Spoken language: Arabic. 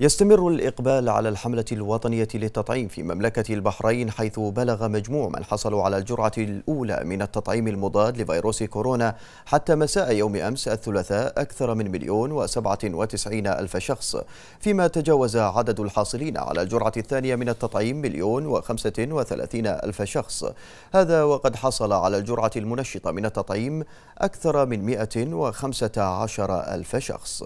يستمر الإقبال على الحملة الوطنية للتطعيم في مملكة البحرين حيث بلغ مجموع من حصلوا على الجرعة الأولى من التطعيم المضاد لفيروس كورونا حتى مساء يوم أمس الثلاثاء أكثر من مليون وسبعة وتسعين ألف شخص فيما تجاوز عدد الحاصلين على الجرعة الثانية من التطعيم مليون وخمسة وثلاثين ألف شخص هذا وقد حصل على الجرعة المنشطة من التطعيم أكثر من مئة وخمسة عشر ألف شخص